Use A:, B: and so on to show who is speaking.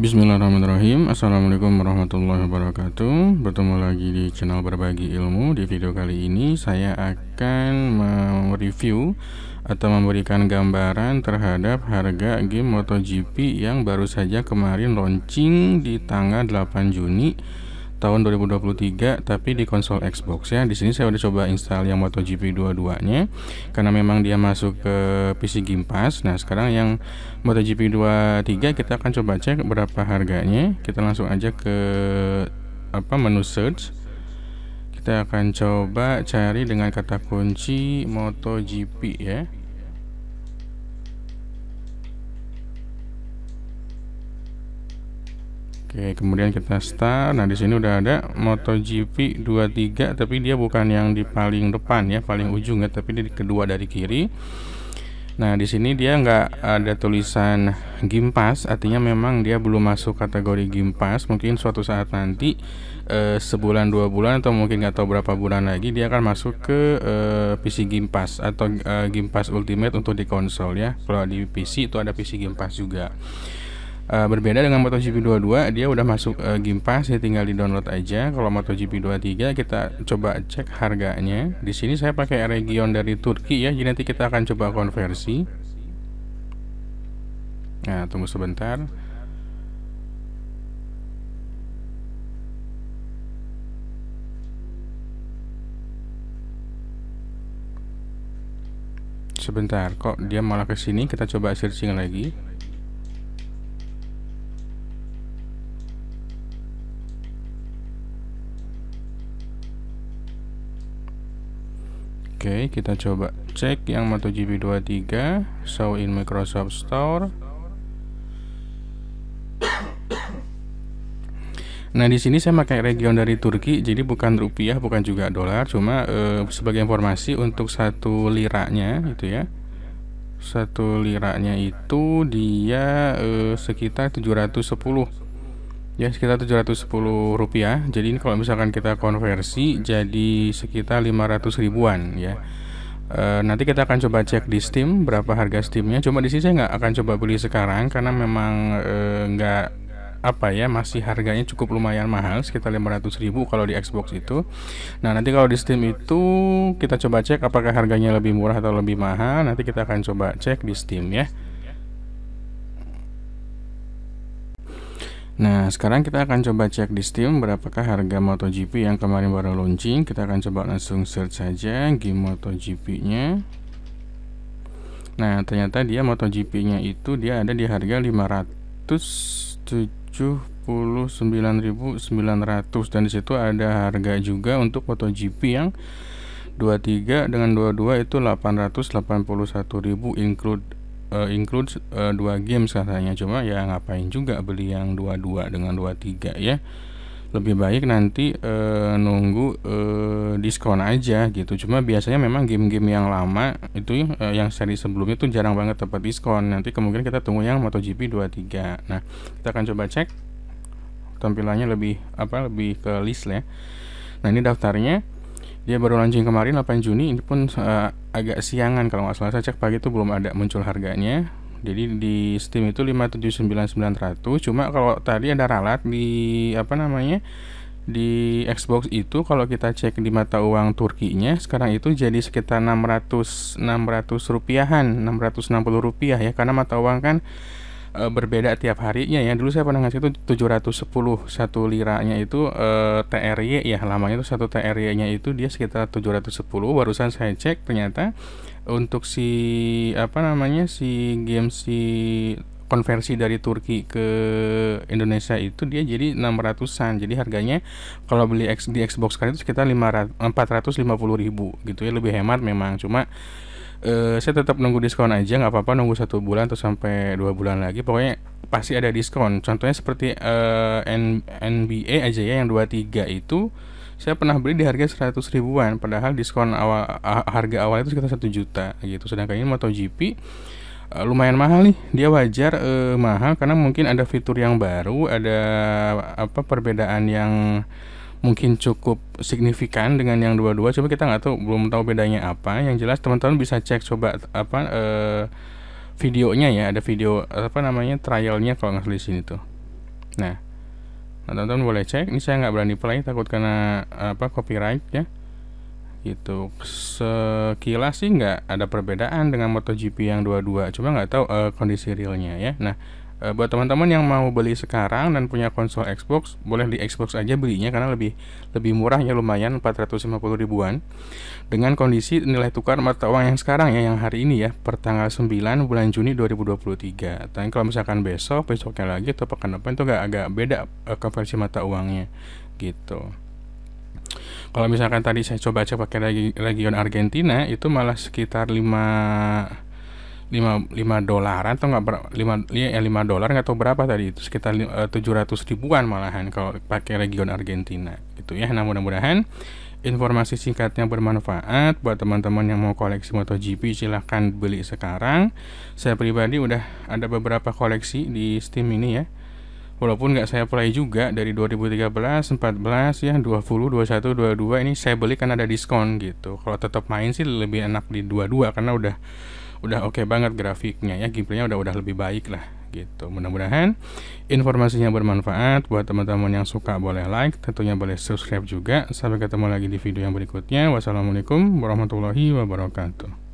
A: Bismillahirrahmanirrahim Assalamualaikum warahmatullahi wabarakatuh Bertemu lagi di channel berbagi ilmu Di video kali ini saya akan mereview Atau memberikan gambaran terhadap harga game MotoGP Yang baru saja kemarin launching di tanggal 8 Juni tahun 2023 tapi di konsol Xbox ya. Di sini saya udah coba install yang MotoGP 22-nya karena memang dia masuk ke PC Game Pass. Nah, sekarang yang MotoGP 23 kita akan coba cek berapa harganya. Kita langsung aja ke apa menu search. Kita akan coba cari dengan kata kunci MotoGP ya. Oke, kemudian kita start. Nah, di sini udah ada MotoGP 23 tapi dia bukan yang di paling depan ya, paling ujung ya, tapi di kedua dari kiri. Nah, di sini dia nggak ada tulisan Gimpas, artinya memang dia belum masuk kategori Gimpas. Mungkin suatu saat nanti eh, sebulan dua bulan atau mungkin nggak tahu berapa bulan lagi dia akan masuk ke eh, PC Gimpas atau eh, Gimpas Ultimate untuk di konsol ya. Kalau di PC itu ada PC Gimpas juga. Uh, berbeda dengan MotoGP 22 dia udah masuk uh, Game Pass ya tinggal di download aja kalau MotoGP 23 kita coba cek harganya di sini saya pakai region dari Turki ya jadi nanti kita akan coba konversi nah tunggu sebentar sebentar kok dia malah ke sini kita coba searching lagi Oke, kita coba cek yang MotoGP 23 show in Microsoft Store. Nah, di sini saya pakai region dari Turki, jadi bukan rupiah, bukan juga dolar, cuma eh, sebagai informasi untuk satu liranya itu ya. Satu liranya itu dia eh, sekitar 710 ya sekitar 710 rupiah jadi ini kalau misalkan kita konversi jadi sekitar 500 ribuan ya e, nanti kita akan coba cek di Steam berapa harga Steamnya cuma di sini saya nggak akan coba beli sekarang karena memang e, nggak apa ya masih harganya cukup lumayan mahal sekitar 500 ribu kalau di Xbox itu nah nanti kalau di Steam itu kita coba cek apakah harganya lebih murah atau lebih mahal nanti kita akan coba cek di Steam ya Nah, sekarang kita akan coba cek di Steam berapakah harga MotoGP yang kemarin baru launching. Kita akan coba langsung search saja game MotoGP-nya. Nah, ternyata dia MotoGP-nya itu dia ada di harga 579.900 dan disitu ada harga juga untuk MotoGP yang 23 dengan 22 itu 881.000 include uh, include uh, dua game katanya cuma ya ngapain juga beli yang dua-dua dengan dua-tiga ya lebih baik nanti uh, nunggu uh, diskon aja gitu cuma biasanya memang game-game yang lama itu uh, yang seri sebelumnya tuh jarang banget dapat diskon nanti kemungkinan kita tunggu yang MotoGP 23 nah kita akan coba cek tampilannya lebih apa lebih ke list ya nah ini daftarnya dia baru launching kemarin 8 Juni ini pun uh, agak siangan kalau nggak salah saya cek pagi itu belum ada muncul harganya jadi di Steam itu 579.900 cuma kalau tadi ada ralat di apa namanya di Xbox itu kalau kita cek di mata uang Turkinya sekarang itu jadi sekitar 600 600 rupiahan 660 rupiah ya karena mata uang kan e, berbeda tiap harinya ya. Dulu saya pernah ngasih itu 710 satu liranya itu e, eh, TRY ya lamanya itu satu TRY-nya itu dia sekitar 710. Barusan saya cek ternyata untuk si apa namanya si game si konversi dari Turki ke Indonesia itu dia jadi 600-an. Jadi harganya kalau beli di Xbox kan itu sekitar 500 puluh ribu gitu ya lebih hemat memang. Cuma Uh, saya tetap nunggu diskon aja nggak apa-apa nunggu satu bulan atau sampai dua bulan lagi pokoknya pasti ada diskon contohnya seperti uh, N NBA aja ya yang 23 itu saya pernah beli di harga 100 ribuan padahal diskon awal harga awal itu sekitar satu juta gitu sedangkan ini MotoGP uh, lumayan mahal nih dia wajar uh, mahal karena mungkin ada fitur yang baru ada apa perbedaan yang mungkin cukup signifikan dengan yang dua-dua coba kita nggak tahu belum tahu bedanya apa yang jelas teman-teman bisa cek coba apa eh, videonya ya ada video apa namanya trialnya kalau nggak salah di sini tuh nah teman nah, teman-teman boleh cek ini saya nggak berani play takut karena apa copyright ya gitu sekilas sih nggak ada perbedaan dengan MotoGP yang dua-dua cuma nggak tahu eh, kondisi realnya ya nah Eh, buat teman-teman yang mau beli sekarang dan punya konsol Xbox, boleh di Xbox aja belinya karena lebih lebih murah ya, lumayan 450 ribuan. Dengan kondisi nilai tukar mata uang yang sekarang ya yang hari ini ya per tanggal 9 bulan Juni 2023. Tapi kalau misalkan besok, besoknya lagi atau pekan depan itu agak agak beda e, konversi mata uangnya gitu. Kalau misalkan tadi saya coba cek pakai region Argentina itu malah sekitar 5 lima lima dolaran atau nggak lima iya, ya lima dolar nggak tahu berapa tadi itu sekitar eh, tujuh ratus ribuan malahan kalau pakai region Argentina gitu ya nah mudah-mudahan informasi singkatnya bermanfaat buat teman-teman yang mau koleksi MotoGP silahkan beli sekarang saya pribadi udah ada beberapa koleksi di Steam ini ya walaupun nggak saya play juga dari 2013, 14 ya, 20, 21, 22 ini saya beli karena ada diskon gitu. Kalau tetap main sih lebih enak di 22 karena udah udah oke okay banget grafiknya ya gameplaynya udah udah lebih baik lah gitu mudah-mudahan informasinya bermanfaat buat teman-teman yang suka boleh like tentunya boleh subscribe juga sampai ketemu lagi di video yang berikutnya wassalamualaikum warahmatullahi wabarakatuh